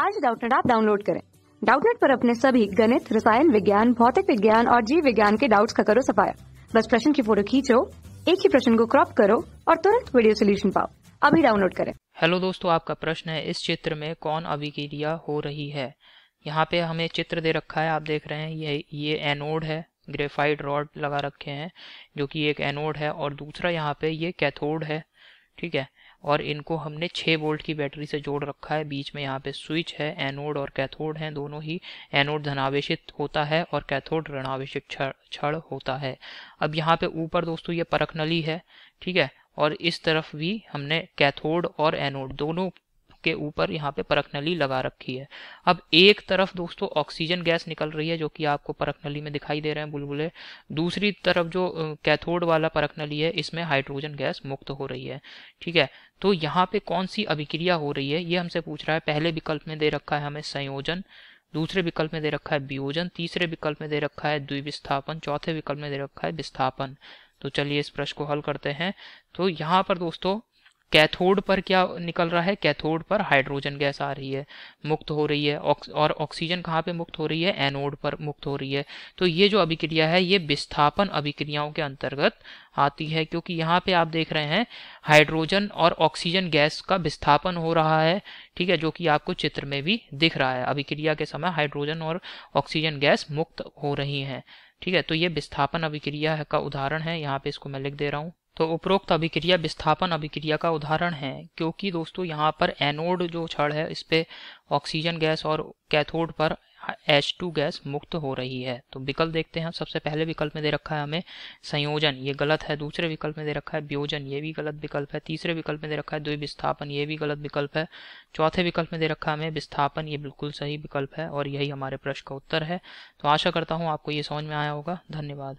आज डाउटनेट आप डाउनलोड करें डाउटनेट पर अपने सभी गणित रसायन विज्ञान भौतिक विज्ञान और जीव विज्ञान के डाउट्स का करो सफाया बस प्रश्न की फोटो खींचो एक ही प्रश्न को क्रॉप करो और तुरंत वीडियो सोल्यूशन पाओ अभी डाउनलोड करें हेलो दोस्तों आपका प्रश्न है इस चित्र में कौन अभिक्रिया हो रही है यहाँ पे हमें चित्र दे रखा है आप देख रहे हैं ये ये एनोड है ग्रेफाइड रॉड लगा रखे हैं जो कि एक एनोड है और दूसरा यहाँ पे ये कैथोड है ठीक है और इनको हमने 6 वोल्ट की बैटरी से जोड़ रखा है बीच में यहाँ पे स्विच है एनोड और कैथोड हैं दोनों ही एनोड धनावेशित होता है और कैथोड ऋणावेश क्षण छड़ होता है अब यहाँ पे ऊपर दोस्तों ये परख नली है ठीक है और इस तरफ भी हमने कैथोड और एनोड दोनों के ऊपर यहाँ पे परख नली लगा रखी है अब एक तरफ दोस्तों ऑक्सीजन गैस निकल रही है जो कि आपको परख नली में दिखाई दे रहे हैं बुलबुले दूसरी तरफ जो कैथोड वाला परख नली है इसमें हाइड्रोजन गैस मुक्त हो रही है ठीक है तो यहाँ पे कौन सी अभिक्रिया हो रही है ये हमसे पूछ रहा है पहले विकल्प में दे रखा है हमें संयोजन दूसरे विकल्प में दे रखा है वियोजन तीसरे विकल्प में दे रखा है द्विविस्थापन चौथे विकल्प में दे रखा है विस्थापन तो चलिए इस प्रश्न को हल करते हैं तो यहाँ पर दोस्तों कैथोड पर क्या निकल रहा है कैथोड पर हाइड्रोजन गैस आ रही है मुक्त हो रही है और ऑक्सीजन कहाँ पे मुक्त हो रही है एनोड पर मुक्त हो रही है तो ये जो अभिक्रिया है ये विस्थापन अभिक्रियाओं के अंतर्गत आती है क्योंकि यहाँ पे आप देख रहे हैं हाइड्रोजन और ऑक्सीजन गैस का विस्थापन हो रहा है ठीक है जो कि आपको चित्र में भी दिख रहा है अभिक्रिया के समय हाइड्रोजन और ऑक्सीजन गैस मुक्त हो रही हैं ठीक है तो ये विस्थापन अभिक्रिया का उदाहरण है यहाँ पे इसको मैं लिख दे रहा हूँ तो उपरोक्त अभिक्रिया विस्थापन अभिक्रिया का उदाहरण है क्योंकि दोस्तों यहाँ पर एनोड जो छड़ है इस पर ऑक्सीजन गैस और कैथोड पर H2 गैस मुक्त हो रही है तो विकल्प देखते हैं सबसे पहले विकल्प में दे रखा है हमें संयोजन ये गलत है दूसरे विकल्प में दे रखा है वियोजन ये भी गलत विकल्प है तीसरे विकल्प में दे रखा है द्विविस्थापन ये भी गलत विकल्प है चौथे विकल्प में दे रखा है हमें विस्थापन ये बिल्कुल सही विकल्प है और यही हमारे प्रश्न का उत्तर है तो आशा करता हूँ आपको ये समझ में आया होगा धन्यवाद